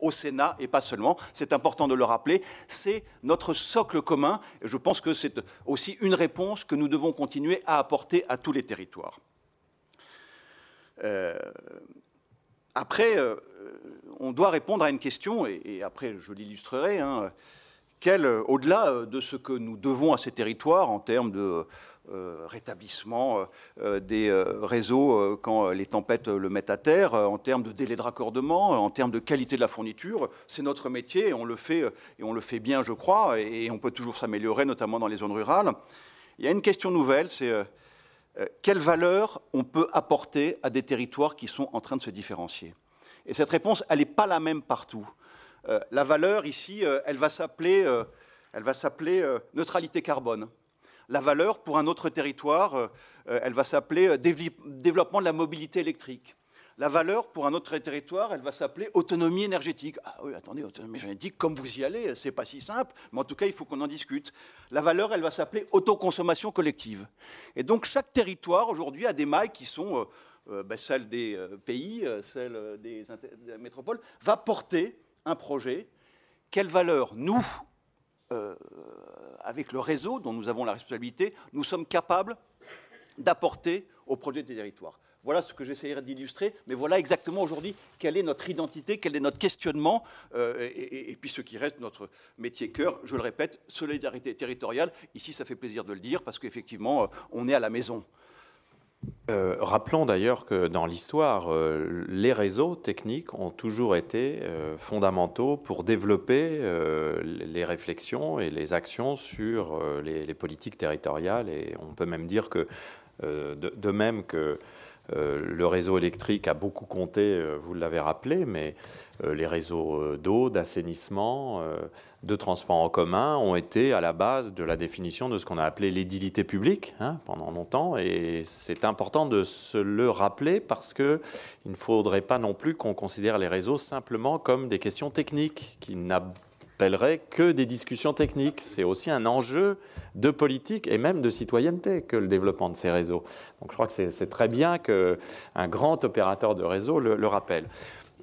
au Sénat, et pas seulement, c'est important de le rappeler, c'est notre socle commun, et je pense que c'est aussi une réponse que nous devons continuer à apporter à tous les territoires. Euh, après, euh, on doit répondre à une question, et, après je l'illustrerai, hein. quelle, euh, au-delà de ce que nous devons à ces territoires en termes de euh, rétablissement euh, euh, des réseaux quand les tempêtes le mettent à terre, en termes de délai de raccordement, en termes de qualité de la fourniture. C'est notre métier et on le fait, et on le fait bien, je crois, et on peut toujours s'améliorer, notamment dans les zones rurales. Il y a une question nouvelle, c'est quelle valeur on peut apporter à des territoires qui sont en train de se différencier Et cette réponse, elle n'est pas la même partout. la valeur ici, elle va s'appeler, elle va s'appeler neutralité carbone la valeur pour un autre territoire, euh, elle va s'appeler euh, développement de la mobilité électrique. La valeur pour un autre territoire, elle va s'appeler autonomie énergétique. Ah oui, attendez, autonomie énergétique, comme vous y allez, c'est pas si simple, mais en tout cas, il faut qu'on en discute. La valeur, elle va s'appeler autoconsommation collective. Et donc, chaque territoire aujourd'hui a des mailles qui sont euh, ben, celles des pays, celles des, des métropoles, va porter un projet. Quelle valeur, nous, euh, avec le réseau dont nous avons la responsabilité, nous sommes capables d'apporter au projet des territoires. Voilà ce que j'essaierai d'illustrer, mais voilà exactement aujourd'hui quelle est notre identité, quel est notre questionnement, euh, et, puis ce qui reste notre métier cœur, je le répète, solidarité territoriale. Ici, ça fait plaisir de le dire, parce qu'effectivement, euh, on est à la maison. Euh, rappelons d'ailleurs que dans l'histoire, euh, les réseaux techniques ont toujours été euh, fondamentaux pour développer les réflexions et les actions sur les, politiques territoriales. Et on peut même dire que, de, même que euh, le réseau électrique a beaucoup compté, euh, vous l'avez rappelé, mais euh, les réseaux d'eau, d'assainissement, de transport en commun ont été à la base de la définition de ce qu'on a appelé l'édilité publique hein, pendant longtemps. Et c'est important de se le rappeler parce qu'il ne faudrait pas non plus qu'on considère les réseaux simplement comme des questions techniques qui n'abordent appellerait que des discussions techniques. C'est aussi un enjeu de politique et même de citoyenneté que le développement de ces réseaux. Donc je crois que c'est très bien qu'un grand opérateur de réseau le, rappelle.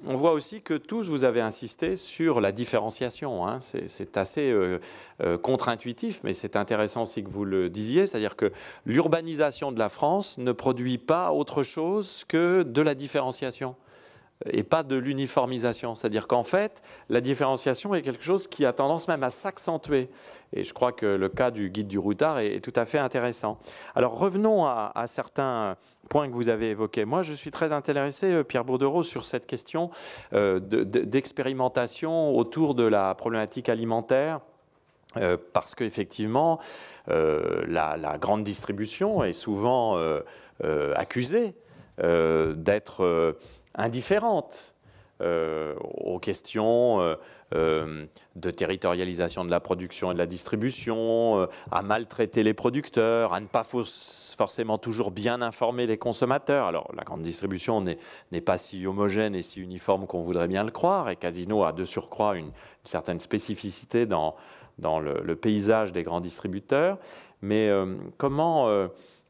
On voit aussi que tous, vous avez insisté sur la différenciation. Hein. C'est assez euh, euh, contre-intuitif, mais c'est intéressant aussi que vous le disiez. C'est-à-dire que l'urbanisation de la France ne produit pas autre chose que de la différenciation et pas de l'uniformisation. C'est-à-dire qu'en fait, la différenciation est quelque chose qui a tendance même à s'accentuer. Et je crois que le cas du guide du routard est, tout à fait intéressant. Alors revenons à, certains points que vous avez évoqués. Moi, je suis très intéressé, euh, Pierre Bourdereau, sur cette question euh, d'expérimentation autour de la problématique alimentaire. Euh, parce qu'effectivement, euh, la, la, grande distribution est souvent accusée d'être indifférente euh, aux questions euh, euh, de territorialisation de la production et de la distribution, à maltraiter les producteurs, à ne pas forcément toujours bien informer les consommateurs. Alors la grande distribution n'est pas si homogène et si uniforme qu'on voudrait bien le croire, et Casino a de surcroît une, certaine spécificité dans, le, le, paysage des grands distributeurs. Mais comment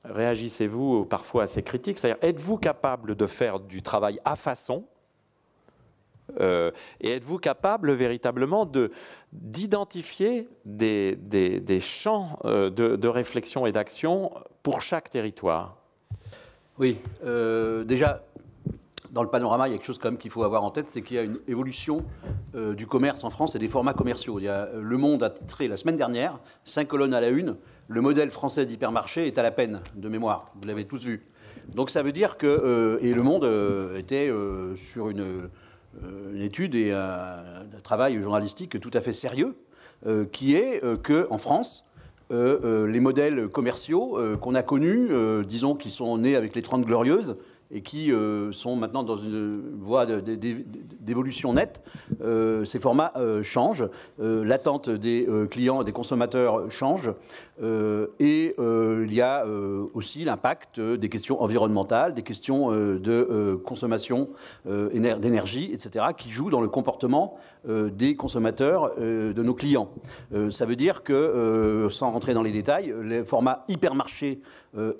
réagissez-vous parfois à ces critiques C'est-à-dire, êtes-vous capable de faire du travail à façon euh, Et êtes-vous capable véritablement de, d'identifier des, champs euh, de, réflexion et d'action pour chaque territoire Oui, euh, déjà. Dans le panorama, il y a quelque chose quand même qu'il faut avoir en tête, c'est qu'il y a une évolution du commerce en France et des formats commerciaux. Il y a, le Monde a titré la semaine dernière, cinq colonnes à la une, le modèle français d'hypermarché est à la peine de mémoire. Vous l'avez tous vu. Donc ça veut dire que euh, et le Monde euh, était euh, sur une, étude et un, travail journalistique tout à fait sérieux, qui est que en France, les modèles commerciaux qu'on a connus, disons qui sont nés avec les trente glorieuses, et qui euh, sont maintenant dans une voie d'évolution nette. Euh, ces formats euh, changent, l'attente des clients et des consommateurs change, et il y a aussi l'impact des questions environnementales, des questions de consommation d'énergie, etc., qui jouent dans le comportement euh, des consommateurs, euh, de nos clients. Euh, ça veut dire que, sans rentrer dans les détails, le format hypermarché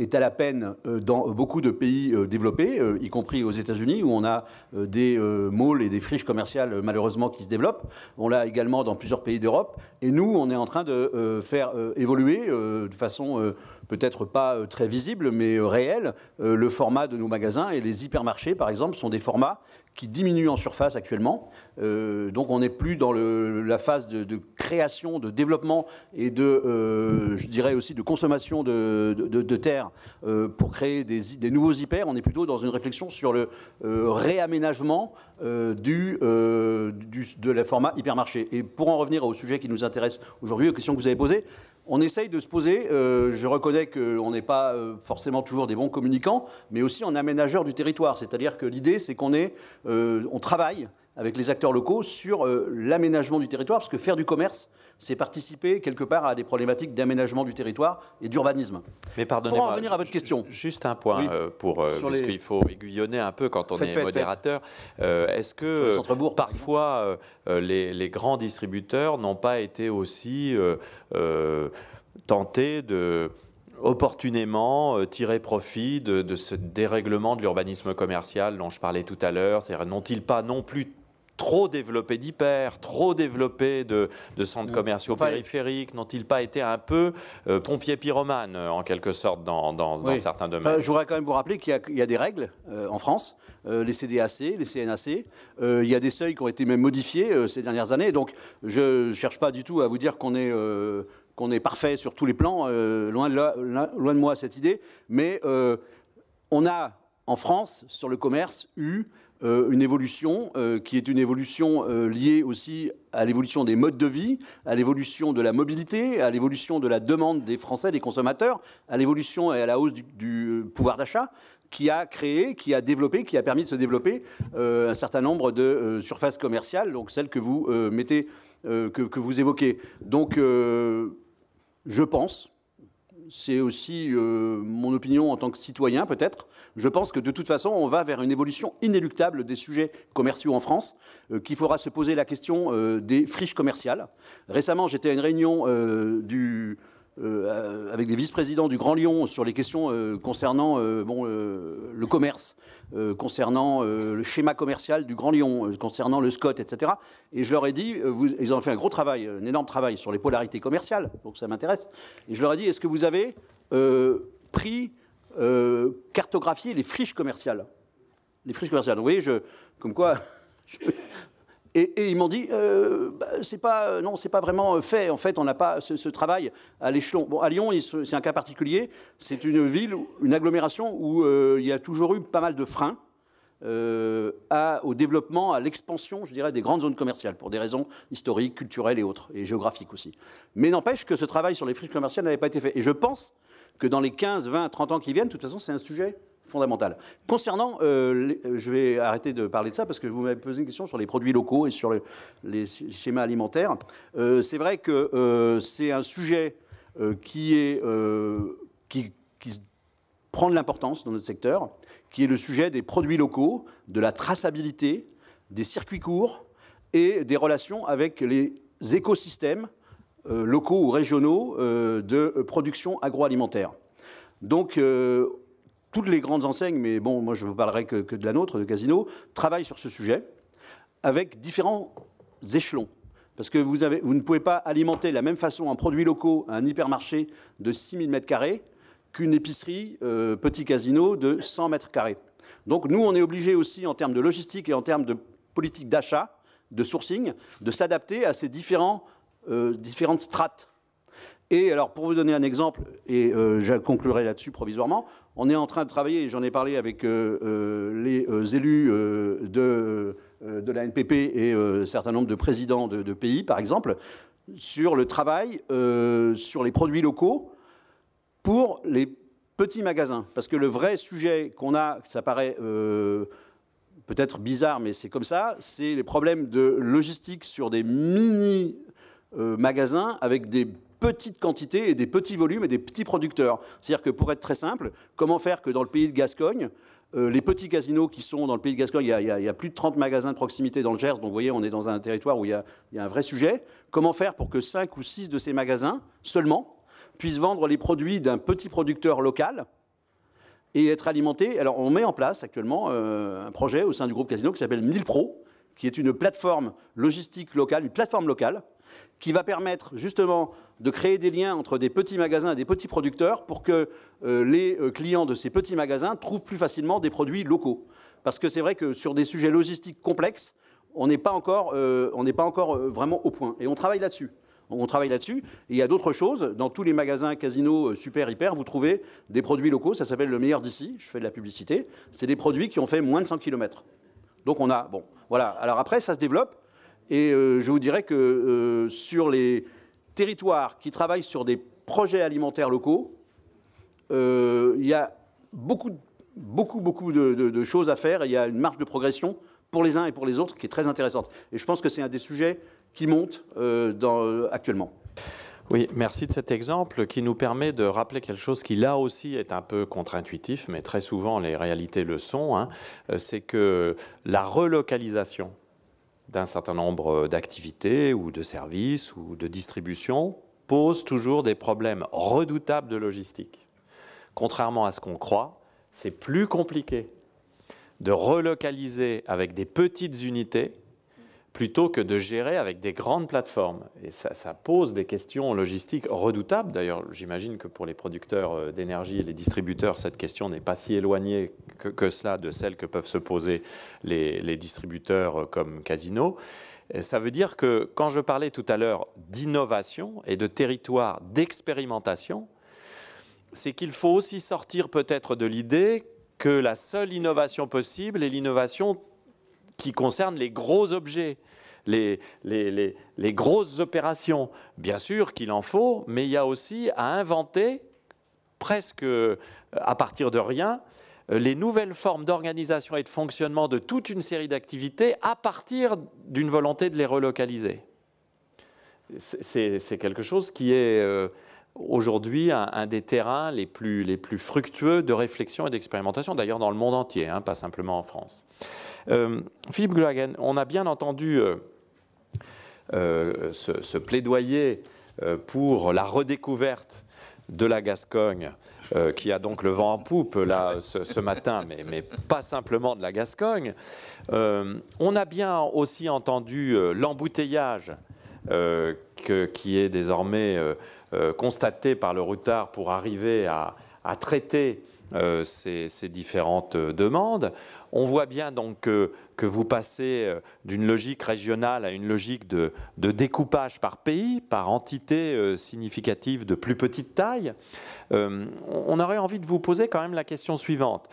est à la peine dans beaucoup de pays développés, y compris aux États-Unis, où on a des malls et des friches commerciales malheureusement qui se développent. On l'a également dans plusieurs pays d'Europe. Et nous, on est en train de faire évoluer de façon peut-être pas très visible, mais réelle, le format de nos magasins. Et les hypermarchés, par exemple, sont des formats qui diminue en surface actuellement. Euh, donc on n'est plus dans la phase de, création, de développement et de, euh, je dirais aussi, de consommation de, terres terre euh, pour créer des, nouveaux hyper. On est plutôt dans une réflexion sur le réaménagement du, de la format hypermarché. Et pour en revenir au sujet qui nous intéresse aujourd'hui, aux questions que vous avez posées, on essaye de se poser, euh, je reconnais qu'on n'est pas euh, forcément toujours des bons communicants, mais aussi en aménageur du territoire. C'est-à-dire que l'idée, c'est qu'on euh, travaille avec les acteurs locaux sur euh, l'aménagement du territoire, parce que faire du commerce, c'est participer quelque part à des problématiques d'aménagement du territoire et d'urbanisme. Mais pardonnez-moi. Pour en revenir à votre question. Juste un point, euh, pour, euh, parce qu'il faut aiguillonner un peu quand on est modérateur. Est-ce que parfois les, grands distributeurs n'ont pas été aussi tentés de opportunément tirer profit de, de, ce dérèglement de l'urbanisme commercial dont je parlais tout à l'heure C'est-à-dire, n'ont-ils pas non plus trop développé d'hyper, trop développé de, centres mm. commerciaux périphériques, n'ont-ils pas été un peu euh, pompiers pyromanes, euh, en quelque sorte, dans, certains domaines Je voudrais quand même vous rappeler qu'il y, a des règles euh, en France, les CDAC, les CNAC, il y a des seuils qui ont été même modifiés ces dernières années, donc je ne cherche pas du tout à vous dire qu'on est parfait sur tous les plans, loin, de moi cette idée, mais on a en France, sur le commerce, eu euh, une évolution euh, qui est une évolution euh, liée aussi à l'évolution des modes de vie, à l'évolution de la mobilité, à l'évolution de la demande des Français, des consommateurs, à l'évolution et à la hausse du, pouvoir d'achat qui a créé, qui a développé, qui a permis de se développer un certain nombre de surfaces commerciales, donc celles que vous mettez, que vous évoquez. Donc, je pense, c'est aussi euh, mon opinion en tant que citoyen peut-être. Je pense que de toute façon, on va vers une évolution inéluctable des sujets commerciaux en France, qui euh, qu'il faudra se poser la question euh, des friches commerciales. Récemment, j'étais à une réunion du euh, avec des vice-présidents du Grand Lyon sur les questions euh, concernant euh, bon, le commerce, concernant le schéma commercial du Grand Lyon, concernant le SCOT, etc. Et je leur ai dit, vous, ils ont fait un gros travail, un énorme travail sur les polarités commerciales, donc ça m'intéresse. Et je leur ai dit, est-ce que vous avez pris, cartographié les friches commerciales Les friches commerciales. vous voyez, je, comme quoi. Et, ils m'ont dit, euh, bah, c'est pas, euh, non, c'est pas vraiment euh, fait. En fait, on n'a pas ce, travail à l'échelon. Bon, à Lyon, c'est un cas particulier. C'est une ville, une agglomération où euh, il y a toujours eu pas mal de freins. au développement, à l'expansion, je dirais, des grandes zones commerciales, pour des raisons historiques, culturelles et autres, et géographiques aussi. Mais n'empêche que ce travail sur les friches commerciales n'avait pas été fait. Et je pense que dans les 15, 20, 30 ans qui viennent, de toute façon, c'est un sujet fondamentale. Concernant, euh, euh, je vais arrêter de parler de ça parce que vous m'avez posé une question sur les produits locaux et sur les schémas alimentaires. Euh, c'est vrai que c'est un sujet qui, est, qui, qui prend de l'importance dans notre secteur, qui est le sujet des produits locaux, de la traçabilité, des circuits courts et des relations avec les écosystèmes locaux ou régionaux de production agroalimentaire. Donc, euh, toutes les grandes enseignes, mais bon, moi je ne parlerai que, de la nôtre, de Casino, travaillent sur ce sujet avec différents échelons. Parce que vous, avez, vous, ne pouvez pas alimenter de la même façon un produit locaux un hypermarché de 6000 m2 qu'une épicerie euh, petit casino de 100 m2. Donc nous, on est obligé aussi en termes de logistique et en termes de politique d'achat, de sourcing, de s'adapter à ces différents, euh, différentes strates. Et alors, pour vous donner un exemple, et euh, je conclurai là-dessus provisoirement, on est en train de travailler, j'en ai parlé avec euh, euh, les euh, élus de, de, la NPP et un certain nombre de présidents de, pays, par exemple, sur le travail sur les produits locaux pour les petits magasins. Parce que le vrai sujet qu'on a, ça paraît peut-être bizarre, mais c'est comme ça, c'est les problèmes de logistique sur des mini-magasins avec des petites quantités et des petits volumes et des petits producteurs. C'est-à-dire que pour être très simple, comment faire que dans le pays de Gascogne, euh, les petits casinos qui sont dans le pays de Gascogne, il y, a, plus de 30 magasins de proximité dans le Gers, donc vous voyez, on est dans un territoire où il y a, un vrai sujet. Comment faire pour que 5 ou 6 de ces magasins seulement puissent vendre les produits d'un petit producteur local et être alimentés Alors on met en place actuellement euh, un projet au sein du groupe Casino qui s'appelle 1000 Pro, qui est une plateforme logistique locale, une plateforme locale, qui va permettre justement de créer des liens entre des petits magasins et des petits producteurs pour que euh, les euh, clients de ces petits magasins trouvent plus facilement des produits locaux. Parce que c'est vrai que sur des sujets logistiques complexes, on n'est pas encore, euh, on pas encore vraiment au point. Et on travaille là-dessus. On travaille là-dessus. il y a d'autres choses. Dans tous les magasins, casinos, super, hyper, vous trouvez des produits locaux. Ça s'appelle le meilleur d'ici. Je fais de la publicité. C'est des produits qui ont fait moins de 100 km. Donc on a, bon, voilà. Alors après, ça se développe. Et je vous dirais que sur les, territoires qui travaillent sur des projets alimentaires locaux, euh, il y a beaucoup, beaucoup, beaucoup de, choses à faire. il y a une marge de progression pour les uns et pour les autres qui est très intéressante. Et je pense que c'est un des sujets qui monte euh, dans, euh, actuellement. Oui, merci de cet exemple qui nous permet de rappeler quelque chose qui là aussi est un peu contre-intuitif, mais très souvent les réalités le sont, hein. c'est que la relocalisation d'un certain nombre euh, d'activités ou de services ou de distributions pose toujours des problèmes redoutables de logistique. Contrairement à ce qu'on croit, c'est plus compliqué de relocaliser avec des petites unités plutôt que de gérer avec des grandes plateformes. Et ça, pose des questions logistiques redoutables. D'ailleurs, j'imagine que pour les producteurs euh, d'énergie et les distributeurs, cette question n'est pas si éloignée que, cela de celles que peuvent se poser les, distributeurs euh, comme Casino. ça veut dire que quand je parlais tout à l'heure d'innovation et de territoire d'expérimentation, c'est qu'il faut aussi sortir peut-être de l'idée que la seule innovation possible est l'innovation qui concerne les gros objets. Les, les, grosses opérations. Bien sûr qu'il en faut, mais il y a aussi à inventer, presque euh, à partir de rien, euh, les nouvelles formes d'organisation et de fonctionnement de toute une série d'activités à partir d'une volonté de les relocaliser. C'est quelque chose qui est euh, aujourd'hui un, des terrains les plus, les plus fructueux de réflexion et d'expérimentation, d'ailleurs dans le monde entier, hein, pas simplement en France. Euh, Philippe Gulagen, on a bien entendu se euh, euh, ce, plaidoyer pour la redécouverte de la Gascogne, qui a donc le vent en poupe là ce, matin, mais, pas simplement de la Gascogne. on a bien aussi entendu l'embouteillage qui est désormais constaté par le retard pour arriver à traiter euh, ces, différentes euh, demandes. On voit bien donc que, vous passez euh, d'une logique régionale à une logique de, découpage par pays, par entité significative de plus petite taille. on aurait envie de vous poser quand même la question suivante.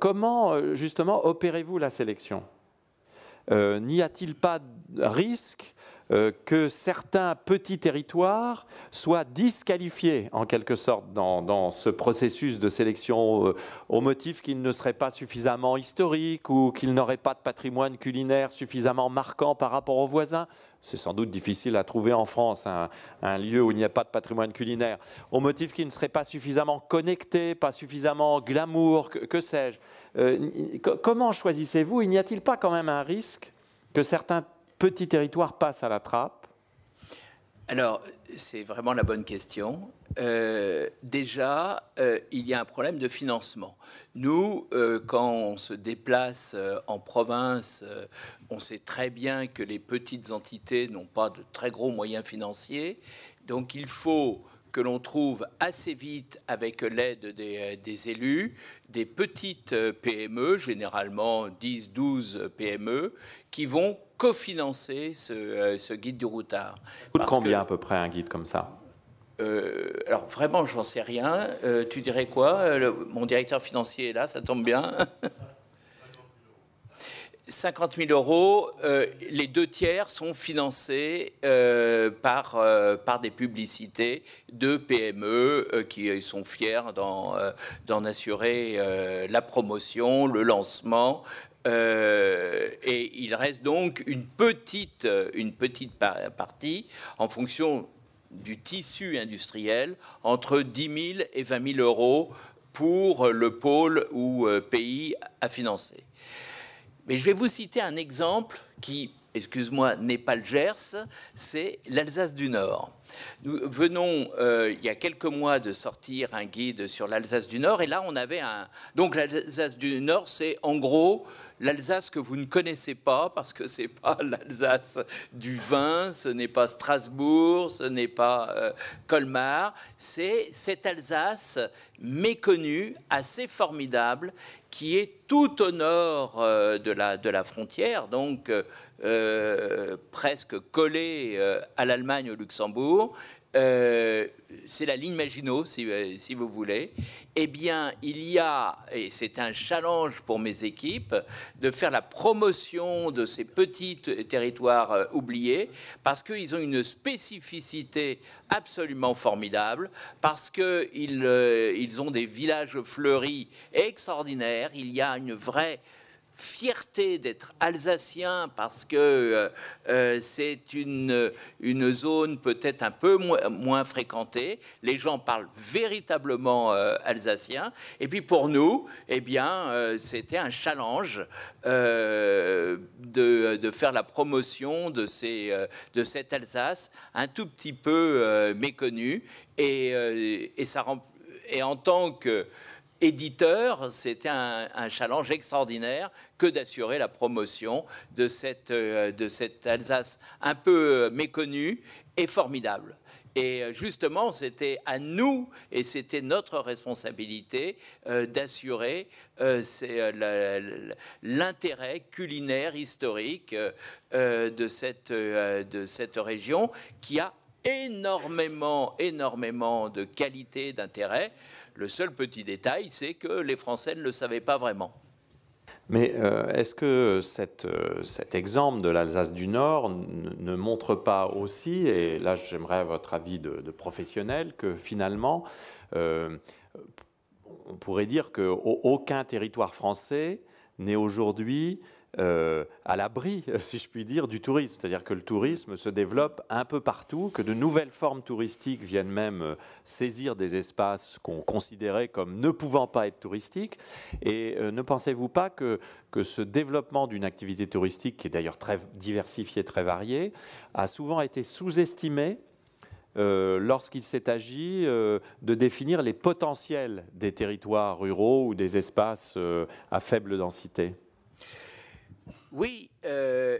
comment justement opérez-vous la sélection N'y a-t-il pas de risque euh, que certains petits territoires soient disqualifiés en quelque sorte dans, ce processus de sélection euh, au motif qu'ils ne seraient pas suffisamment historiques ou qu'ils n'auraient pas de patrimoine culinaire suffisamment marquant par rapport aux voisins. C'est sans doute difficile à trouver en France hein, un, lieu où il n'y a pas de patrimoine culinaire, au motif qu'ils ne seraient pas suffisamment connectés, pas suffisamment glamour, que, sais-je. Euh, comment choisissez-vous Il n'y a-t-il pas quand même un risque que certains Petit territoire passe à la trappe Alors, c'est vraiment la bonne question. Euh, déjà, euh, il y a un problème de financement. Nous, euh, quand on se déplace en province, on sait très bien que les petites entités n'ont pas de très gros moyens financiers. Donc, il faut que l'on trouve assez vite avec l'aide des, euh, élus, des petites euh, PME, généralement 10-12 PME, qui vont cofinancer ce, euh, ce guide du routard. combien à peu près un guide comme ça alors vraiment, j'en sais rien. tu dirais quoi Mon directeur financier est là, ça tombe bien. 50 000 euros, euh, les deux tiers sont financés euh, par, euh, par des publicités de PME qui sont fiers d'en assurer la promotion, le lancement. et il reste donc une petite, une petite partie en fonction du tissu industriel entre 10 000 et 20 000 euros pour le pôle ou pays à financer. Mais je vais vous citer un exemple qui, excuse-moi, n'est pas le Gers, c'est l'Alsace du Nord. Nous venons, euh, il y a quelques mois, de sortir un guide sur l'Alsace du Nord, et là, on avait un... Donc l'Alsace du Nord, c'est en gros l'Alsace que vous ne connaissez pas, parce que n'est pas l'Alsace du vin, ce n'est pas Strasbourg, ce n'est pas euh, Colmar, c'est cette Alsace méconnue, assez formidable, qui est tout au nord euh, de, la, de la frontière, donc euh, presque collée à l'Allemagne, au Luxembourg, euh, c'est la ligne Maginot, euh, si, vous voulez, eh bien, il y a, et c'est un challenge pour mes équipes, de faire la promotion de ces petits territoires euh, oubliés, parce qu'ils ont une spécificité absolument formidable, parce qu'ils ils ont des villages fleuris extraordinaires, il y a une vraie fierté d'être alsacien parce que euh, euh, c'est une, une zone peut-être un peu moins, moins fréquentée. Les gens parlent véritablement euh, alsacien. Et puis pour nous, eh bien, c'était un challenge de, de, faire la promotion de, ces, de cette Alsace un tout petit peu méconnue. Et, et, ça, et en tant que éditeur, c'était un, challenge extraordinaire que d'assurer la promotion de cette, euh, Alsace un peu euh, méconnue et formidable. Et euh, justement, c'était à nous et c'était notre responsabilité d'assurer l'intérêt culinaire historique de, cette, de cette région qui a énormément, énormément de qualité, d'intérêt. Le seul petit détail, c'est que les Français ne le savaient pas vraiment. Mais euh, est-ce que euh, cet exemple de l'Alsace du Nord ne montre pas aussi, et là j'aimerais votre avis de, professionnel, que finalement, euh, on pourrait dire qu'aucun territoire français n'est aujourd'hui euh, à l'abri, si je puis dire, du tourisme. C'est-à-dire que le tourisme se développe un peu partout, que de nouvelles formes touristiques viennent même euh, saisir des espaces qu'on considérait comme ne pouvant pas être touristiques. Et euh, ne pensez-vous pas que, ce développement d'une activité touristique, qui est d'ailleurs très diversifiée, très variée, a souvent été sous-estimé lorsqu'il s'est agi de définir les potentiels des territoires ruraux ou des espaces à faible densité oui, euh,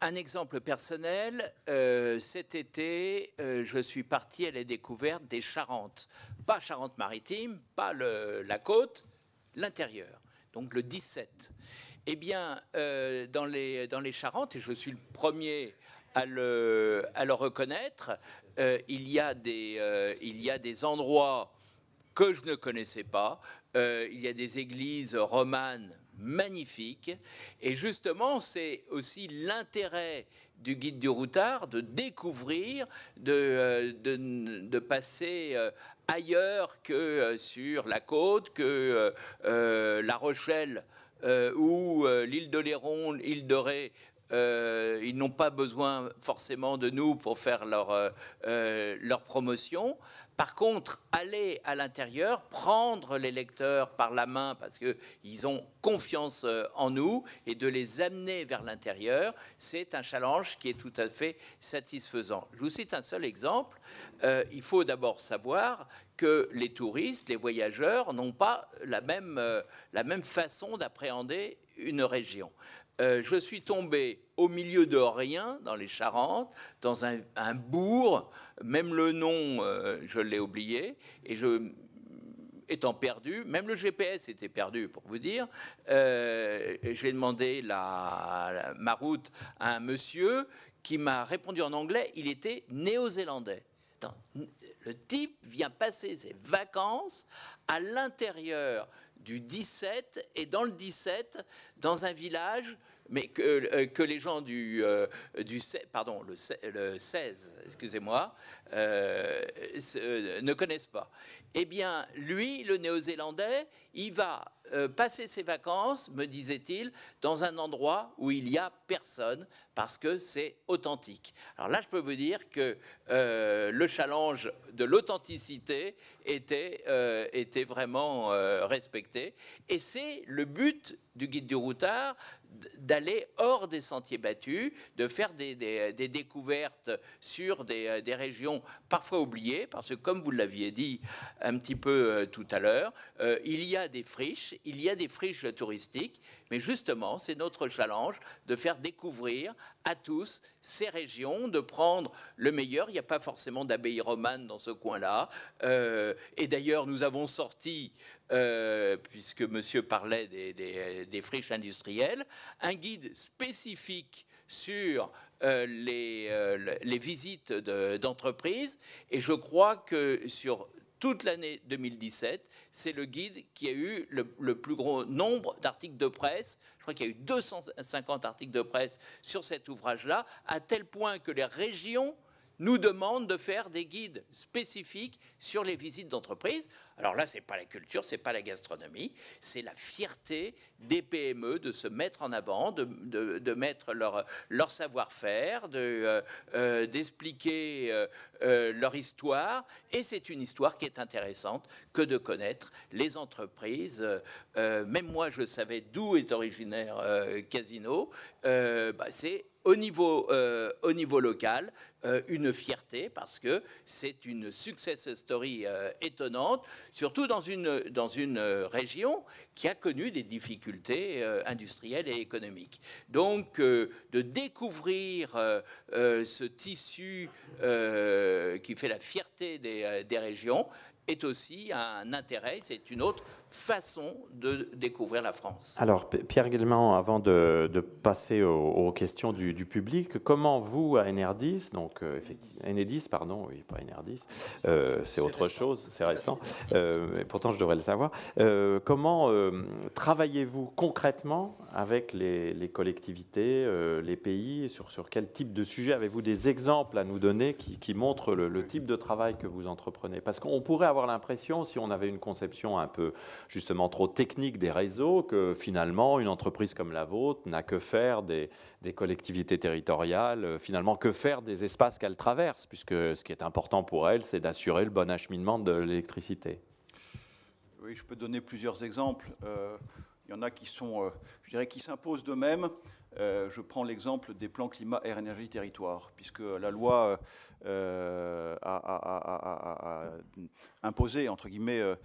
un exemple personnel. Euh, cet été, euh, je suis parti à la découverte des Charentes. Pas Charente-Maritime, pas la côte, l'intérieur. Donc le 17. Eh bien, dans, les, dans les Charentes, et je suis le premier à le, le reconnaître, il, y a des, il y a des endroits que je ne connaissais pas. il y a des églises romanes magnifique. Et justement, c'est aussi l'intérêt du guide du routard de découvrir, de, euh, passer euh, ailleurs que euh, sur la côte, que La Rochelle ou l'île de Léron, l'île de Ré. ils n'ont pas besoin forcément de nous pour faire leur, leur promotion, par contre, aller à l'intérieur, prendre les lecteurs par la main parce qu'ils ont confiance euh, en nous et de les amener vers l'intérieur, c'est un challenge qui est tout à fait satisfaisant. Je vous cite un seul exemple. Euh, il faut d'abord savoir que les touristes, les voyageurs n'ont pas la même euh, façon d'appréhender une région. Euh, je suis tombé au milieu de rien, dans les Charentes, dans un, bourg, même le nom, euh, je l'ai oublié, et je, étant perdu, même le GPS était perdu pour vous dire, euh, j'ai demandé la, ma route à un monsieur qui m'a répondu en anglais, il était néo-zélandais. Le type vient passer ses vacances à l'intérieur du 17 et dans le 17, dans un village, mais que, euh, les gens du, euh, pardon, le, 16, excusez-moi, euh, ne connaissent pas. Eh bien, lui, le néo-zélandais, il va euh, passer ses vacances, me disait-il, dans un endroit où il n'y a personne, parce que c'est authentique. Alors là, je peux vous dire que euh, le challenge de l'authenticité était, euh, était, vraiment respecté. Et c'est le but du guide du routard d'aller hors des sentiers battus, de faire des, découvertes sur euh, des, régions parfois oubliées, parce que comme vous l'aviez dit un petit peu euh, tout à l'heure, euh, il y a des friches, il y a des friches touristiques, mais justement, c'est notre challenge de faire découvrir à tous ces régions, de prendre le meilleur. Il n'y a pas forcément d'abbaye romane dans ce coin-là. et d'ailleurs, nous avons sorti euh, puisque monsieur parlait des, friches industrielles, un guide spécifique sur euh, les, euh, les, visites d'entreprises. et je crois que sur toute l'année 2017, c'est le guide qui a eu le, le plus gros nombre d'articles de presse. Je crois qu'il y a eu 250 articles de presse sur cet ouvrage-là, à tel point que les régions nous demande de faire des guides spécifiques sur les visites d'entreprise. Alors là, n'est pas la culture, ce n'est pas la gastronomie, c'est la fierté des PME de se mettre en avant, de, mettre leur, savoir-faire, euh, euh, d'expliquer euh, leur histoire. Et c'est une histoire qui est intéressante que de connaître les entreprises. même moi, je savais d'où est originaire Casino. Bah, c'est au niveau, euh, au niveau local euh, une fierté parce que c'est une success story euh, étonnante, surtout dans une, dans une région qui a connu des difficultés industrielles et économiques. Donc de découvrir ce tissu qui fait la fierté des, des régions, est aussi un intérêt, c'est une autre façon de découvrir la France. Alors, Pierre Guillemant, avant de, passer aux, questions du, public, comment vous, à NR10, donc euh, effectivement nr pardon, oui, pas NR10, euh, c'est autre chose, c'est récent, et euh, pourtant je devrais le savoir, comment travaillez-vous concrètement avec les, collectivités, les pays, sur, sur quel type de sujet avez-vous des exemples à nous donner qui, montrent le, le type de travail que vous entreprenez Parce qu'on pourrait avoir l'impression, si on avait une conception un peu justement trop technique des réseaux, que finalement une entreprise comme la vôtre n'a que faire des, collectivités territoriales, euh, finalement que faire des espaces qu'elle traverse, puisque ce qui est important pour elle, c'est d'assurer le bon acheminement de l'électricité. Oui, je peux donner plusieurs exemples. Euh, il y en a qui sont, euh, je dirais, qui s'imposent d'eux-mêmes. Euh, je prends l'exemple des plans climat, air, énergie, territoire, puisque la loi euh, a, imposé, entre guillemets, euh,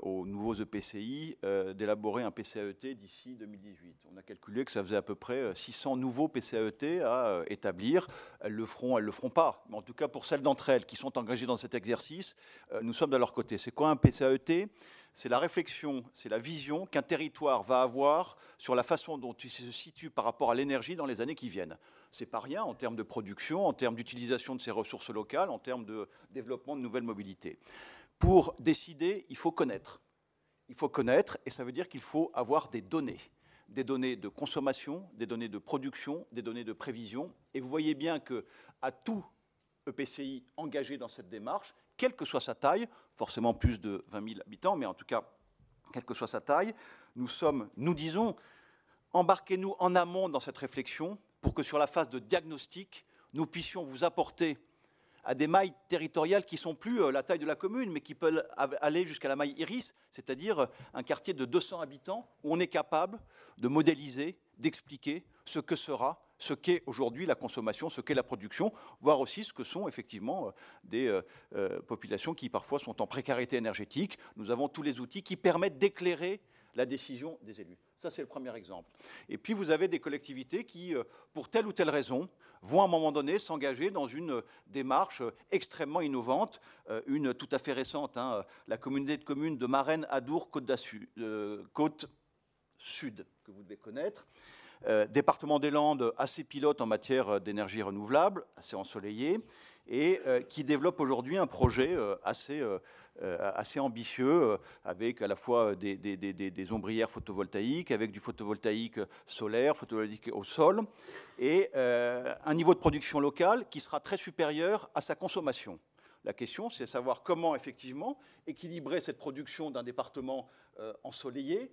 aux nouveaux EPCI d'élaborer un PCAET d'ici 2018. On a calculé que ça faisait à peu près 600 nouveaux PCAET à établir. Elles le feront, elles le feront pas. Mais en tout cas, pour celles d'entre elles qui sont engagées dans cet exercice, nous sommes de leur côté. C'est quoi un PCAET c'est la réflexion, c'est la vision qu'un territoire va avoir sur la façon dont il se situe par rapport à l'énergie dans les années qui viennent. C'est pas rien en termes de production, en termes d'utilisation de ses ressources locales, en termes de développement de nouvelles mobilités. Pour décider, il faut connaître. Il faut connaître, et ça veut dire qu'il faut avoir des données des données de consommation, des données de production, des données de prévision. Et vous voyez bien que à tout EPCI engagé dans cette démarche, quelle que soit sa taille, forcément plus de 20 000 habitants, mais en tout cas, quelle que soit sa taille, nous sommes, nous disons, embarquez-nous en amont dans cette réflexion pour que sur la phase de diagnostic, nous puissions vous apporter à des mailles territoriales qui sont plus euh, la taille de la commune, mais qui peuvent aller jusqu'à la maille iris, c'est-à-dire euh, un quartier de 200 habitants où on est capable de modéliser, d'expliquer ce que sera ce qu'est aujourd'hui la consommation, ce qu'est la production, voire aussi ce que sont effectivement euh, des euh, euh, populations qui parfois sont en précarité énergétique. Nous avons tous les outils qui permettent d'éclairer la décision des élus. Ça, c'est le premier exemple. Et puis, vous avez des collectivités qui, pour telle ou telle raison, vont à un moment donné s'engager dans une démarche extrêmement innovante, une tout à fait récente. Hein, la communauté de communes de Marennes, Adour, Côte, Côte Sud, que vous devez connaître, euh, département des Landes assez pilote en matière euh, d'énergie renouvelable, assez ensoleillé, et euh, qui développe aujourd'hui un projet assez, ambitieux, avec à la fois des, ombrières photovoltaïques, avec du photovoltaïque solaire, photovoltaïque au sol, et un niveau de production locale qui sera très supérieur à sa consommation. La question, c'est de savoir comment effectivement équilibrer cette production d'un département ensoleillé.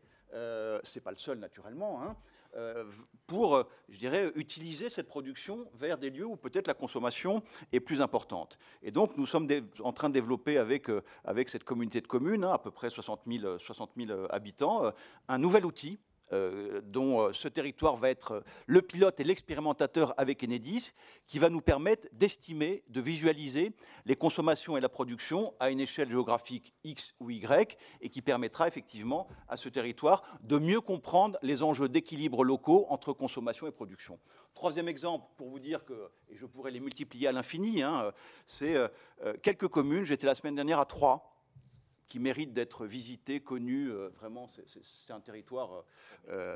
c'est pas le seul naturellement, hein. Euh, pour, euh, je dirais, utiliser cette production vers des lieux où peut-être la consommation est plus importante. Et donc, nous sommes en train de développer avec, euh, avec cette communauté de communes, hein, à peu près 60 60 000 habitants, un nouvel outil euh, dont euh, ce territoire va être euh, le pilote et l'expérimentateur avec Enedis, qui va nous permettre d'estimer, de visualiser les consommations et la production à une échelle géographique X ou Y, et qui permettra effectivement à ce territoire de mieux comprendre les enjeux d'équilibre locaux entre consommation et production. Troisième exemple, pour vous dire que, et je pourrais les multiplier à l'infini, hein, c'est quelques communes, j'étais la semaine dernière à Troyes, qui mérite d'être visité, connu. Euh, vraiment, c'est un territoire euh,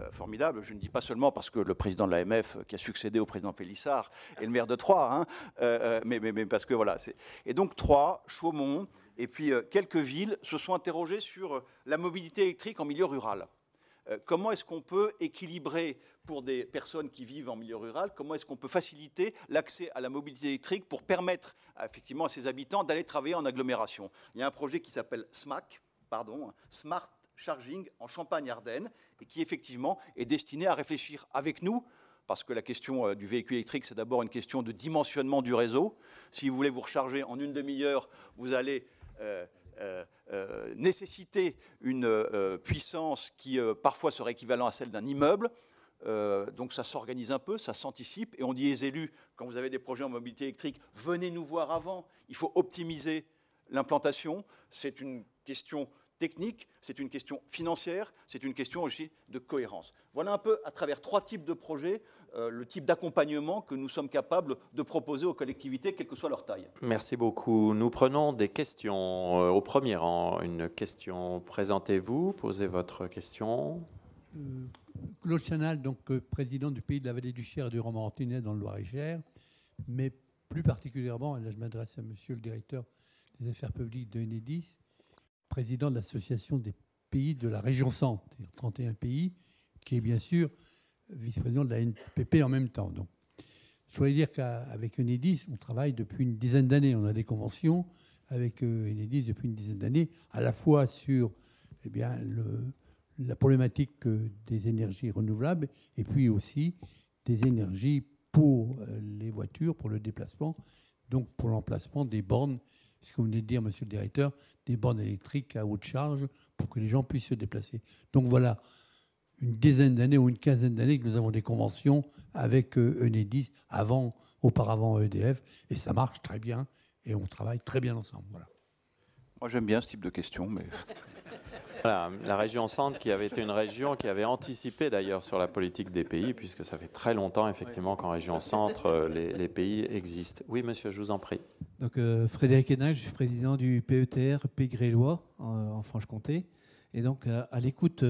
euh, formidable. Je ne dis pas seulement parce que le président de l'AMF, qui a succédé au président Pélissard, est le maire de Troyes, hein, mais, mais, parce que voilà. Et donc Troyes, Chaumont, et puis quelques villes se sont interrogées sur la mobilité électrique en milieu rural. Euh, comment est-ce qu'on peut équilibrer pour des personnes qui vivent en milieu rural, comment est-ce qu'on peut faciliter l'accès à la mobilité électrique pour permettre effectivement à ces habitants d'aller travailler en agglomération. Il y a un projet qui s'appelle SMAC, pardon, Smart Charging en Champagne-Ardenne, et qui effectivement est destiné à réfléchir avec nous parce que la question euh, du véhicule électrique, c'est d'abord une question de dimensionnement du réseau. Si vous voulez vous recharger en une demi-heure, vous allez euh, euh, euh, nécessiter une euh, puissance qui parfois serait équivalent à celle d'un immeuble. donc ça s'organise un peu, ça s'anticipe, et on dit aux élus, quand vous avez des projets en mobilité électrique, venez nous voir avant, il faut optimiser l'implantation, c'est une question technique, c'est une question financière, c'est une question aussi de cohérence. Voilà un peu à travers trois types de projets euh, le type d'accompagnement que nous sommes capables de proposer aux collectivités, quelle que soit leur taille. Merci beaucoup. Nous prenons des questions euh, au premier rang. Une question, présentez-vous, posez votre question. Euh, Claude Chanal, donc président du pays de la vallée du Cher et du Romorantinais dans le Loir-et-Cher, mais plus particulièrement, et là je m'adresse à monsieur le directeur des affaires publiques de Enedis, président de l'association des pays de la région centre, 31 pays, qui est bien sûr vice-président de la NPP en même temps. Donc, je voulais dire qu'avec Enedis, on travaille depuis une dizaine d'années. On a des conventions avec euh, Enedis depuis une dizaine d'années, à la fois sur eh bien, le, la problématique euh, des énergies renouvelables et puis aussi des énergies pour euh, les voitures, pour le déplacement, donc pour l'emplacement des bornes, ce que vous venez de dire, monsieur le directeur, des bornes électriques à haute charge pour que les gens puissent se déplacer. Donc voilà, une dizaine d'années ou une quinzaine d'années que nous avons des conventions avec euh, Enedis, avant, auparavant EDF, et ça marche très bien, et on travaille très bien ensemble. Moi j'aime bien ce type de questions, mais... la région Centre qui avait été une région qui avait anticipé d'ailleurs sur la politique des pays, puisque ça fait très longtemps effectivement qu'en région Centre, euh, les, pays existent. Oui, monsieur, je vous en prie. Donc euh, Frédéric Hénal, je suis président du PETR Pays en, Franche-Comté. Et donc à, l'écoute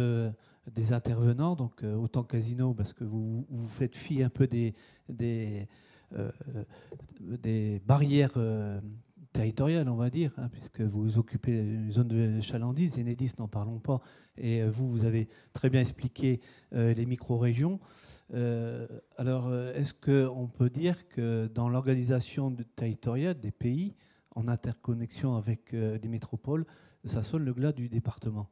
des intervenants, donc euh, autant casino, parce que vous, vous faites fi un peu des, des, euh, barrières euh, territoriales, on va dire, hein, puisque vous occupez une zone de chalandise, Enedis, n'en parlons pas, et vous, vous avez très bien expliqué les micro-régions. alors, est-ce qu'on peut dire que dans l'organisation territoriale des pays, en interconnexion avec les métropoles, ça sonne le glas du département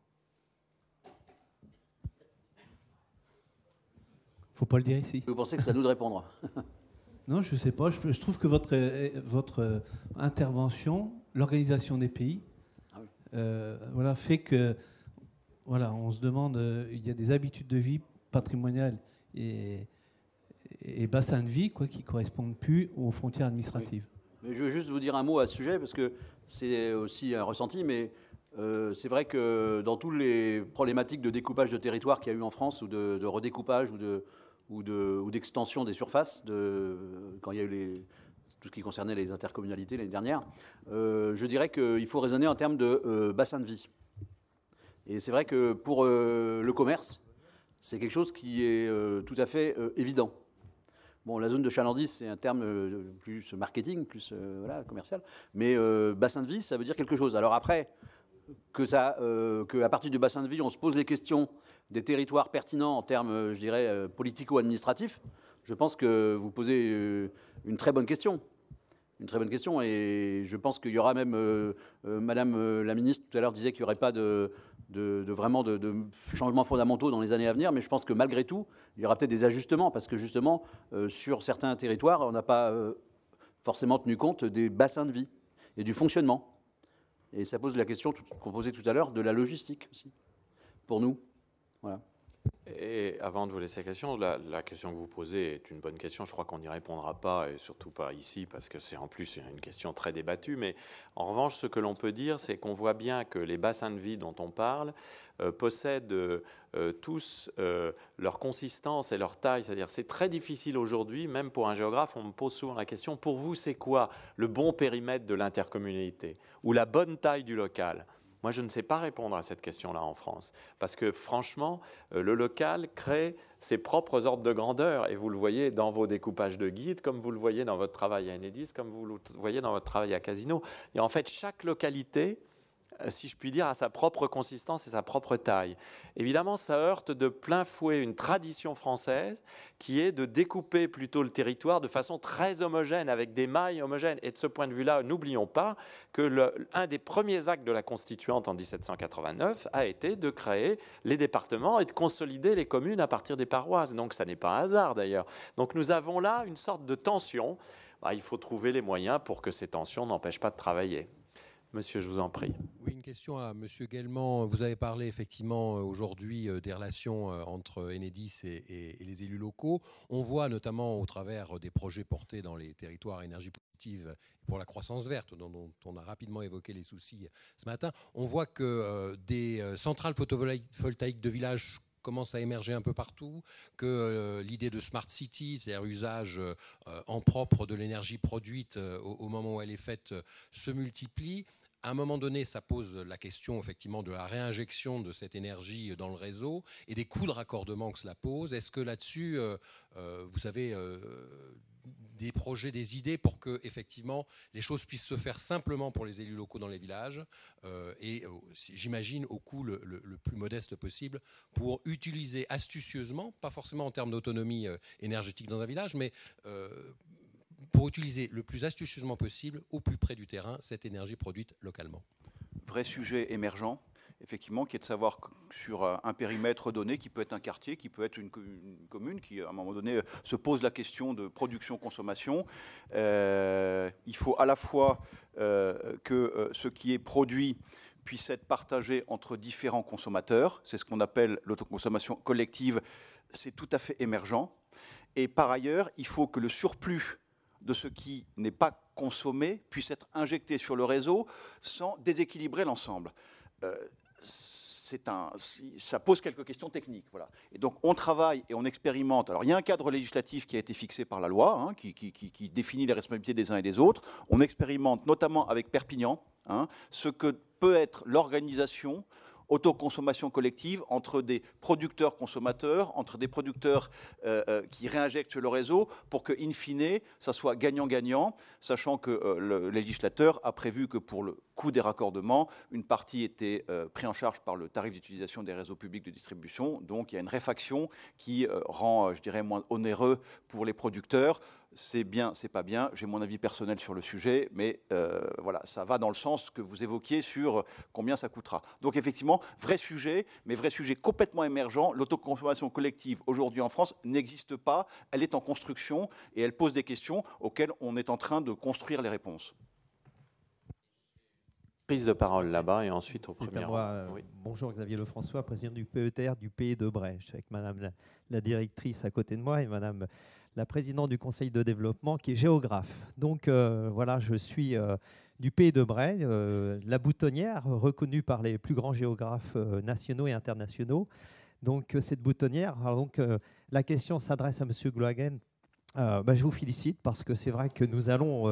faut pas le dire ici. Vous pensez que ça nous répondra Non, je ne sais pas. Je, trouve que votre, euh, votre euh, intervention, l'organisation des pays, ah euh, voilà, fait que voilà, on se demande, il y a des habitudes de vie patrimoniales et, bassins de vie quoi, qui ne correspondent plus aux frontières administratives. Mais je veux juste vous dire un mot à ce sujet, parce que c'est aussi un ressenti, mais c'est vrai que dans toutes les problématiques de découpage de territoire qu'il y a eu en France, ou de redécoupage, ou de, ou d'extension des surfaces de, quand il y a eu les, tout ce qui concernait les intercommunalités l'année dernière, euh, je dirais qu'il faut raisonner en termes de euh, bassin de vie. Et c'est vrai que pour euh, le commerce, c'est quelque chose qui est tout à fait évident. Bon, la zone de Chalandis, c'est un terme plus marketing, plus commercial, mais bassin de vie, ça veut dire quelque chose. Alors après, que ça, euh, qu'à partir du bassin de vie, on se pose les questions des territoires pertinents en termes, euh, je dirais, euh, politico-administratifs, je pense que vous posez une très bonne question. Une très bonne question. Et je pense qu'il y aura même, Madame la ministre tout à l'heure disait qu'il n'y aurait pas de, vraiment de, changements fondamentaux dans les années à venir, mais je pense que malgré tout, il y aura peut-être des ajustements, parce que justement, sur certains territoires, on n'a pas forcément tenu compte des bassins de vie et du fonctionnement. Et ça pose la question qu'on posait tout à l'heure de la logistique aussi, pour nous. Voilà. Et avant de vous laisser la question, la, question que vous posez est une bonne question. Je crois qu'on n'y répondra pas, et surtout pas ici, parce que c'est en plus une question très débattue. Mais en revanche, ce que l'on peut dire, c'est qu'on voit bien que les bassins de vie dont on parle euh, possèdent euh, euh, tous leur consistance et leur taille. C'est-à-dire, c'est très difficile aujourd'hui, même pour un géographe, on me pose souvent la question pour vous, c'est quoi le bon périmètre de l'intercommunalité ou la bonne taille du local moi, je ne sais pas répondre à cette question-là en France, parce que franchement, euh, le local crée ses propres ordres de grandeur, et vous le voyez dans vos découpages de guides, comme vous le voyez dans votre travail à Enedis, comme vous le voyez dans votre travail à Casino. Et en fait, chaque localité euh, si je puis dire, à sa propre consistance et sa propre taille. Évidemment, ça heurte de plein fouet une tradition française qui est de découper plutôt le territoire de façon très homogène, avec des mailles homogènes. Et de ce point de vue-là, n'oublions pas que l'un des premiers actes de la Constituante en 1789 a été de créer les départements et de consolider les communes à partir des paroisses. Donc ça n'est pas un hasard d'ailleurs. Donc nous avons là une sorte de tension. Bah, il faut trouver les moyens pour que ces tensions n'empêchent pas de travailler. Monsieur, je vous en prie. Oui, une question à Monsieur Guelmand. Vous avez parlé effectivement euh, aujourd'hui euh, des relations euh, entre Enedis et, et, les élus locaux. On voit notamment au travers des projets portés dans les territoires énergie positive pour la croissance verte, dont, on a rapidement évoqué les soucis ce matin, on voit que des centrales photovoltaïques de village commencent à émerger un peu partout, que l'idée de smart city, c'est-à-dire usage en propre de l'énergie produite au, moment où elle est faite, se multiplie. À un moment donné, ça pose la question effectivement de la réinjection de cette énergie dans le réseau et des coûts de raccordement que cela pose. Est-ce que là-dessus, euh, euh, vous avez euh, des projets, des idées pour que effectivement les choses puissent se faire simplement pour les élus locaux dans les villages et j'imagine au coût le, le, plus modeste possible pour utiliser astucieusement, pas forcément en termes d'autonomie énergétique dans un village, mais pour utiliser le plus astucieusement possible, au plus près du terrain, cette énergie produite localement. Vrai sujet émergent, effectivement, qui est de savoir sur euh, un périmètre donné, qui peut être un quartier, qui peut être une, commune, qui à un moment donné euh, se pose la question de production-consommation. Euh, il faut à la fois que ce qui est produit puisse être partagé entre différents consommateurs, c'est ce qu'on appelle l'autoconsommation collective, c'est tout à fait émergent. Et par ailleurs, il faut que le surplus de ce qui n'est pas consommé puisse être injecté sur le réseau sans déséquilibrer l'ensemble. Euh, ça pose quelques questions techniques. Voilà. Et donc on travaille et on expérimente. Alors il y a un cadre législatif qui a été fixé par la loi, hein, qui, définit les responsabilités des uns et des autres. On expérimente notamment avec Perpignan hein, ce que peut être l'organisation autoconsommation collective entre des producteurs-consommateurs, entre des producteurs euh, euh, qui réinjectent le réseau, pour que, in fine, ça soit gagnant-gagnant, sachant que euh, le législateur a prévu que pour le coût des raccordements, une partie était pris prise en charge par le tarif d'utilisation des réseaux publics de distribution. Donc il y a une réfaction qui rend, je dirais, moins onéreux pour les producteurs c'est bien, c'est pas bien. J'ai mon avis personnel sur le sujet, mais euh, voilà, ça va dans le sens que vous évoquiez sur euh, combien ça coûtera. Donc effectivement, vrai sujet, mais vrai sujet complètement émergent. L'autoconsommation collective aujourd'hui en France n'existe pas. Elle est en construction et elle pose des questions auxquelles on est en train de construire les réponses. Prise de parole là-bas et ensuite au premier euh, Bonjour Xavier Lefrançois, président du PETR du Pays e de Brèche, avec Madame la directrice à côté de moi et Madame la présidente du conseil de développement qui est géographe. Donc euh, voilà, je suis euh, du pays de Bray, euh, la boutonnière, reconnue par les plus grands géographes nationaux et internationaux. Donc cette boutonnière, donc, la question s'adresse à M. Gloagen. Bah, je vous félicite parce que c'est vrai que nous allons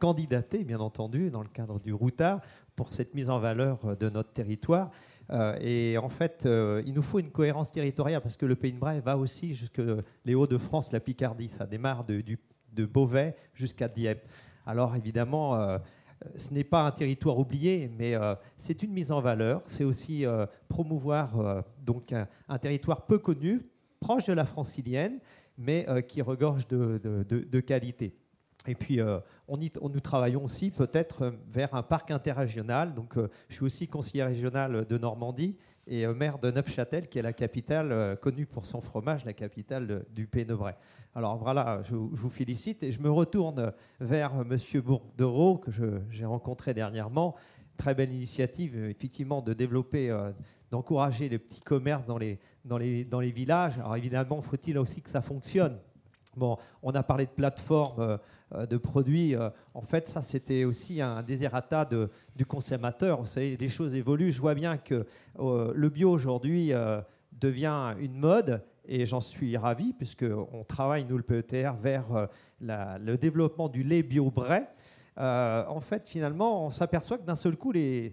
candidater, bien entendu, dans le cadre du Routard, pour cette mise en valeur de notre territoire. Euh, et en fait, euh, il nous faut une cohérence territoriale parce que le Pays de Bray va aussi jusque les Hauts-de-France, la Picardie. Ça démarre de, Beauvais jusqu'à Dieppe. Alors évidemment, euh, ce n'est pas un territoire oublié, mais c'est une mise en valeur. C'est aussi promouvoir donc un, territoire peu connu, proche de la francilienne, mais qui regorge de qualité. Et puis, euh, nous travaillons aussi peut-être euh, vers un parc interrégional. Donc, euh, je suis aussi conseiller régional de Normandie et maire de Neufchâtel, qui est la capitale connue pour son fromage, la capitale de, du Alors voilà, je, vous félicite et je me retourne vers Monsieur Bourdereau, que j'ai rencontré dernièrement. Très belle initiative, effectivement, de développer, d'encourager les petits commerces dans les, dans les, dans les villages. Alors évidemment, faut-il aussi que ça fonctionne on a parlé de plateformes, euh, euh, de produits. Euh, en fait, ça, c'était aussi un désirata du consommateur. Vous savez, les choses évoluent. Je vois bien que le bio aujourd'hui devient une mode. Et j'en suis ravi, puisqu'on travaille, nous, le PETR, vers le développement du lait bio-bray. en fait, finalement, on s'aperçoit que d'un seul coup, les,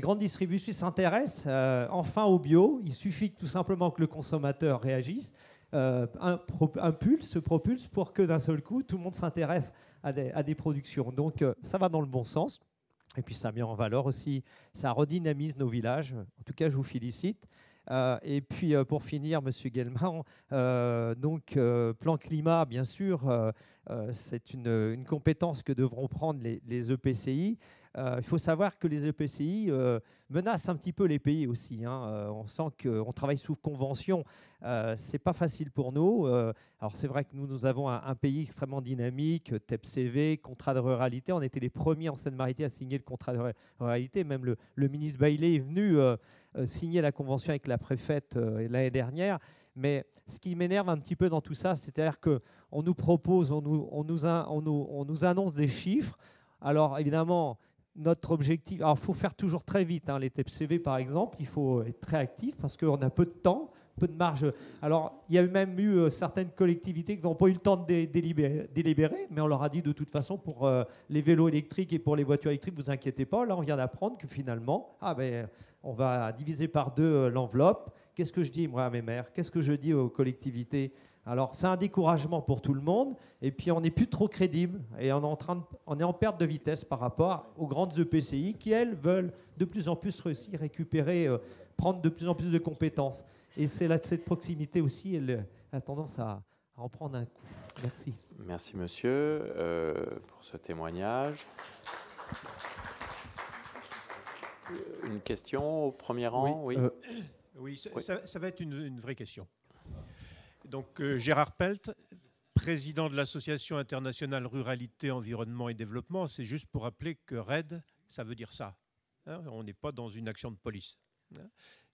grandes distributions s'intéressent enfin au bio. Il suffit tout simplement que le consommateur réagisse. Euh, un se propulse pour que d'un seul coup, tout le monde s'intéresse à, des, productions. Donc euh, ça va dans le bon sens. Et puis ça met en valeur aussi, ça redynamise nos villages. En tout cas, je vous félicite. Euh, et puis pour finir, Monsieur Guelman, donc plan climat, bien sûr, c'est une, compétence que devront prendre les, les EPCI. Euh, il faut savoir que les EPCI euh, menacent un petit peu les pays aussi. Hein. Euh, on sent qu'on travaille sous convention. c'est pas facile pour nous. alors c'est vrai que nous, nous avons un, pays extrêmement dynamique, TEPCV, contrat de ruralité. On était les premiers en Seine-Maritime à signer le contrat de ruralité. Même le, ministre Baillet est venu signer la convention avec la préfète l'année dernière. Mais ce qui m'énerve un petit peu dans tout ça, c'est-à-dire qu'on nous propose, on, nous, on, nous, on nous annonce des chiffres. Alors évidemment, notre objectif. Alors, il faut faire toujours très vite. Hein, les TEPCV, par exemple, il faut être très actif parce qu'on a peu de temps, peu de marge. Alors, il y a même eu euh, certaines collectivités qui n'ont pas eu le temps de délibérer, mais on leur a dit de toute façon pour euh, les vélos électriques et pour les voitures électriques, vous inquiétez pas. Là, on vient d'apprendre que finalement, ah ben, on va diviser par deux euh, l'enveloppe. Qu'est-ce que je dis moi à mes maires Qu'est-ce que je dis aux collectivités alors c'est un découragement pour tout le monde, et puis on n'est plus trop crédible, et on est, en train on est en perte de vitesse par rapport aux grandes EPCI qui, elles, veulent de plus en plus réussir, récupérer, euh, prendre de plus en plus de compétences. Et c'est là, cette proximité aussi, elle a tendance à, en prendre un coup. Merci. Merci monsieur euh, pour ce témoignage. Une question au premier rang, oui. Euh, ça, va être une vraie question. Donc euh, Gérard Pelt, président de l'Association internationale Ruralité, Environnement et Développement, c'est juste pour rappeler que RED, ça veut dire ça. Hein. on n'est pas dans une action de police, hein,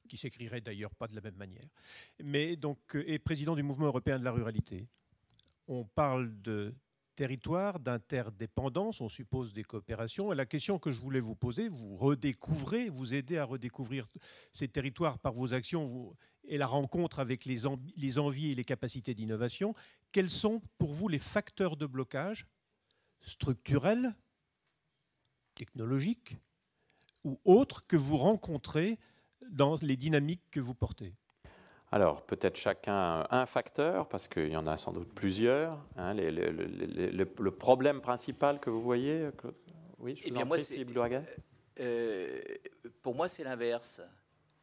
qui s'écrirait d'ailleurs pas de la même manière. Mais donc, euh, et président du mouvement européen de la ruralité. On parle de territoire, d'interdépendance, on suppose des coopérations. Et la question que je voulais vous poser, vous redécouvrez, vous aidez à redécouvrir ces territoires par vos actions et la rencontre avec les, envies et les capacités d'innovation, quels sont pour vous les facteurs de blocage structurels, technologiques ou autres que vous rencontrez dans les dynamiques que vous portez alors, peut-être chacun un facteur, parce qu'il y en a sans doute plusieurs. Hein, le problème principal que vous voyez, Claude oui, je eh vous Philippe euh, euh, pour moi, c'est l'inverse.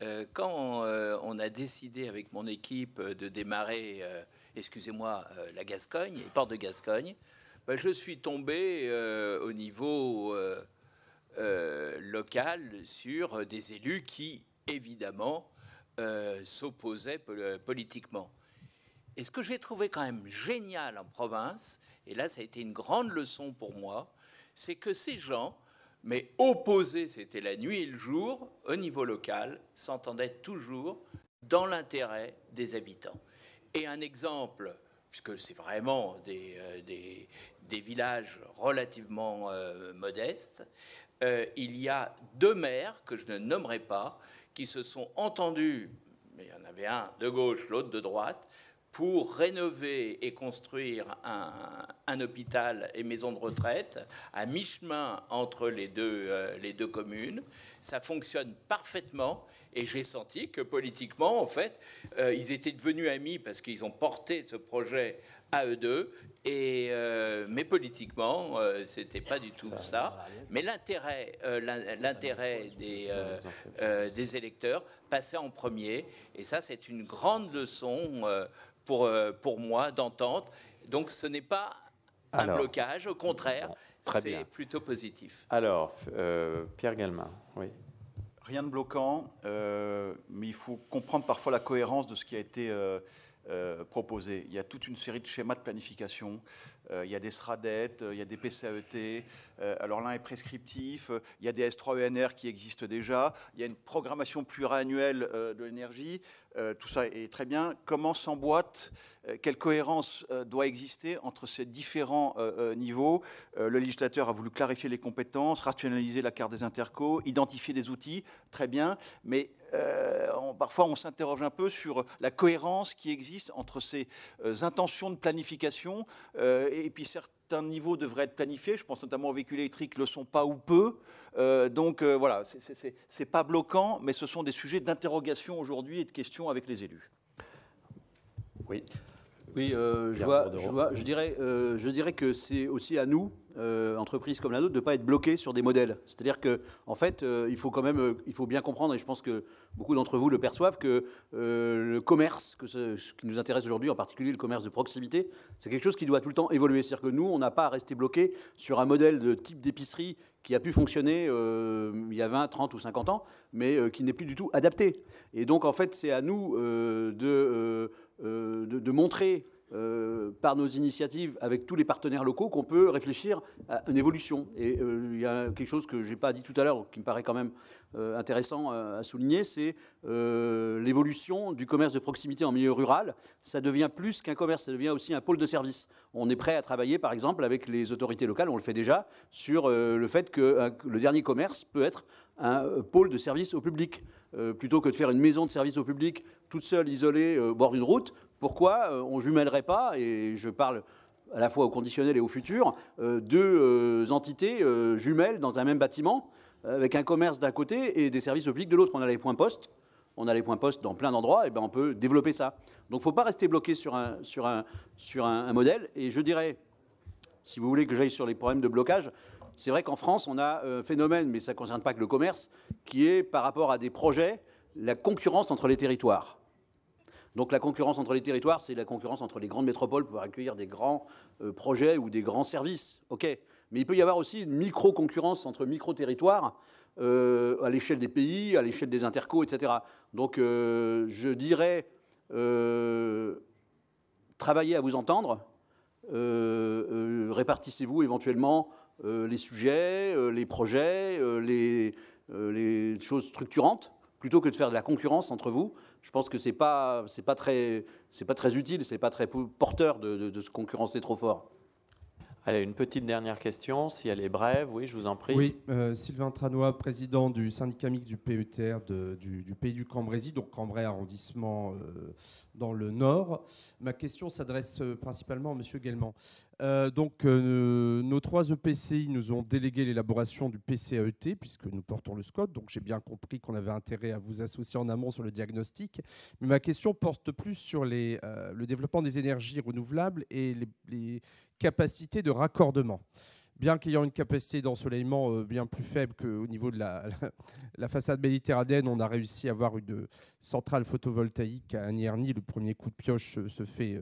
Euh, quand euh, on, a décidé avec mon équipe euh, de démarrer, excusez-moi, la Gascogne, et port de Gascogne, bah, je suis tombé au niveau local sur des élus qui, évidemment, s'opposaient politiquement. Et ce que j'ai trouvé quand même génial en province, et là ça a été une grande leçon pour moi, c'est que ces gens mais opposés, c'était la nuit et le jour, au niveau local, s'entendaient toujours dans l'intérêt des habitants. Et un exemple, puisque c'est vraiment des, euh, villages relativement euh, modestes, euh, il y a deux maires que je ne nommerai pas qui se sont entendus, mais il y en avait un de gauche, l'autre de droite, pour rénover et construire un, hôpital et maison de retraite à mi-chemin entre les deux, euh, les deux communes. Ça fonctionne parfaitement et j'ai senti que politiquement, en fait, euh, ils étaient devenus amis parce qu'ils ont porté ce projet à eux deux. Et, euh, mais politiquement, c'était pas du tout ça. Mais l'intérêt, l'intérêt des électeurs passait en premier. Et ça, c'est une grande leçon euh, pour, moi, d'entente. Donc ce n'est pas un blocage, au contraire, c'est plutôt positif. Alors, euh, Pierre Galmin, oui. Rien de bloquant, euh, mais il faut comprendre parfois la cohérence de ce qui a été proposé. Il y a toute une série de schémas de planification. il y a des SRADET, il y a des PCAET. alors l'un est prescriptif, il y a des S3ENR qui existent déjà. Il y a une programmation pluriannuelle de l'énergie. Euh, tout ça est très bien. Comment s'emboîte euh, Quelle cohérence euh, doit exister entre ces différents niveaux Le législateur a voulu clarifier les compétences, rationaliser la carte des intercos, identifier des outils, très bien, mais parfois on s'interroge un peu sur la cohérence qui existe entre ces intentions de planification et puis certains niveaux devraient être planifiés. Je pense notamment aux véhicules électriques, le sont pas ou peu. Euh, donc euh, voilà, c'est pas bloquant, mais ce sont des sujets d'interrogation aujourd'hui et de questions avec les élus. Oui. Oui, euh, je, vois, je, dirais, euh, je dirais que c'est aussi à nous, euh, entreprises comme la nôtre, de ne pas être bloqués sur des modèles. C'est-à-dire qu'en en fait, il faut quand même, il faut bien comprendre, et je pense que beaucoup d'entre vous le perçoivent, que le commerce, que ce, qui nous intéresse aujourd'hui, en particulier le commerce de proximité, c'est quelque chose qui doit tout le temps évoluer. C'est-à-dire que nous, on n'a pas à rester bloqué sur un modèle de type d'épicerie qui a pu fonctionner il y a 20, 30 ou 50 ans, mais qui n'est plus du tout adapté. Et donc, en fait, c'est à nous de euh, de, montrer euh, par nos initiatives avec tous les partenaires locaux qu'on peut réfléchir à une évolution. Et euh, il y a quelque chose que je n'ai pas dit tout à l'heure, qui me paraît quand même intéressant à souligner, c'est l'évolution du commerce de proximité en milieu rural. Ça devient plus qu'un commerce, ça devient aussi un pôle de service. On est prêt à travailler, par exemple, avec les autorités locales, on le fait déjà, sur le fait que le dernier commerce peut être un euh, pôle de service au public. Euh, plutôt que de faire une maison de service au public toute seule, isolée, euh, bord d'une route, pourquoi on jumellerait pas, et je parle à la fois au conditionnel et au futur, deux entités jumelles dans un même bâtiment, avec un commerce d'un côté et des services au public de l'autre On a les points postes, on a les points postes dans plein d'endroits, et ben on peut développer ça. Donc il ne faut pas rester bloqué sur un, sur, un, sur un modèle, et je dirais, si vous voulez que j'aille sur les problèmes de blocage, c'est vrai qu'en France, on a un phénomène, mais ça ne concerne pas que le commerce, qui est par rapport à des projets, la concurrence entre les territoires. Donc la concurrence entre les territoires, c'est la concurrence entre les grandes métropoles pour accueillir des grands euh, projets ou des grands services. OK. Mais il peut y avoir aussi une micro-concurrence entre micro-territoires euh, à l'échelle des pays, à l'échelle des intercos, etc. Donc euh, je dirais travaillez à vous entendre, répartissez-vous éventuellement euh, les sujets, euh, les projets, euh, les, les, choses structurantes, plutôt que de faire de la concurrence entre vous. Je pense que ce n'est pas, c'est pas, très, c'est pas très utile, ce n'est pas très porteur de, de, se concurrencer trop fort. Allez, une petite dernière question, si elle est brève, oui, je vous en prie. Oui, Sylvain Tranois, président du syndicat mixte du PETR du, pays du Cambrésis, donc Cambrai arrondissement dans le Nord. Ma question s'adresse principalement à M. Guelmand. Euh, donc, euh, nos trois EPCI nous ont délégué l'élaboration du PCAET, puisque nous portons le SCOT. Donc, j'ai bien compris qu'on avait intérêt à vous associer en amont sur le diagnostic. Mais ma question porte plus sur les, euh, le développement des énergies renouvelables et les, capacités de raccordement bien qu'ayant une capacité d'ensoleillement bien plus faible qu'au niveau de la, la, façade méditerranéenne, on a réussi à avoir une centrale photovoltaïque à Nierni. Le premier coup de pioche se fait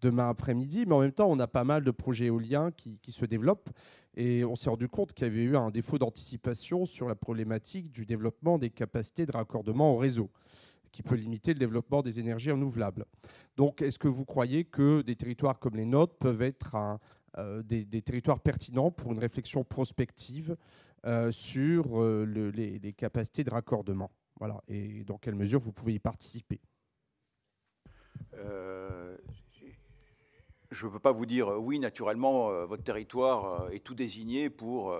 demain après-midi. Mais en même temps, on a pas mal de projets éoliens qui, se développent. Et on s'est rendu compte qu'il y avait eu un défaut d'anticipation sur la problématique du développement des capacités de raccordement au réseau qui peut limiter le développement des énergies renouvelables. Donc, est-ce que vous croyez que des territoires comme les nôtres peuvent être euh, des, territoires pertinents pour une réflexion prospective euh, sur euh, les, les, capacités de raccordement Voilà. Et dans quelle mesure vous pouvez y participer je ne peux pas vous dire euh, oui, naturellement, euh, votre territoire euh, est tout désigné pour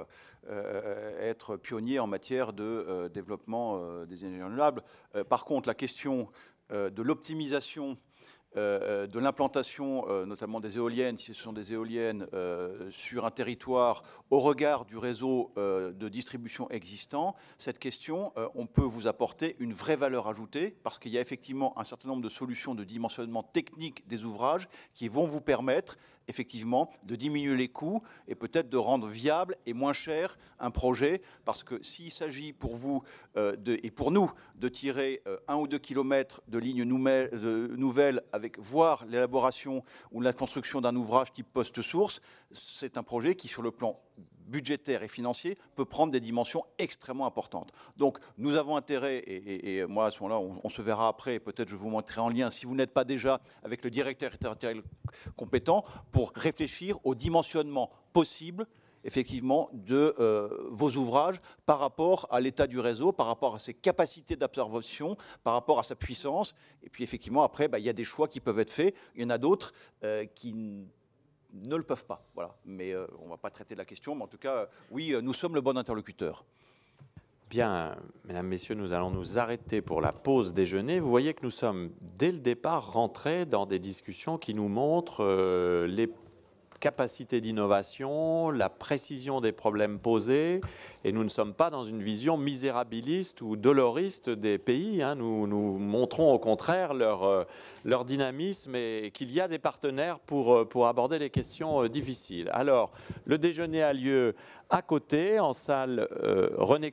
être pionnier en matière de développement des énergies renouvelables. par contre, la question de l'optimisation euh, euh, de l'implantation euh, notamment des éoliennes, si ce sont des éoliennes sur un territoire au regard du réseau de distribution existant, cette question, on peut vous apporter une vraie valeur ajoutée parce qu'il y a effectivement un certain nombre de solutions de dimensionnement technique des ouvrages qui vont vous permettre effectivement de diminuer les coûts et peut-être de rendre viable et moins cher un projet parce que s'il s'agit pour vous de, et pour nous de tirer un ou deux kilomètres de lignes nouvelles avec l'élaboration ou la construction d'un ouvrage type post-source, c'est un projet qui, sur le plan budgétaire et financier, peut prendre des dimensions extrêmement importantes. Donc, nous avons intérêt, et, moi, à ce moment-là, on, se verra après, peut-être je vous montrerai en lien, si vous n'êtes pas déjà avec le directeur territorial compétent, pour réfléchir au dimensionnement possible effectivement de euh, vos ouvrages par rapport à l'état du réseau, par rapport à ses capacités d'observation, par rapport à sa puissance. Et puis effectivement, après, bah, il y a des choix qui peuvent être faits. Il y en a d'autres euh, qui ne le peuvent pas. Voilà. Mais euh, on ne va pas traiter de la question. Mais en tout cas, oui, nous sommes le bon interlocuteur. Bien, mesdames, messieurs, nous allons nous arrêter pour la pause déjeuner. Vous voyez que nous sommes, dès le départ, rentrés dans des discussions qui nous montrent les capacité d'innovation, la précision des problèmes posés. Et nous ne sommes pas dans une vision misérabiliste ou doloriste des pays. Hein. Nous, nous, montrons au contraire euh, leur, dynamisme et qu'il y a des partenaires pour, euh, aborder les questions euh, difficiles. Alors, le déjeuner a lieu à côté, en salle René René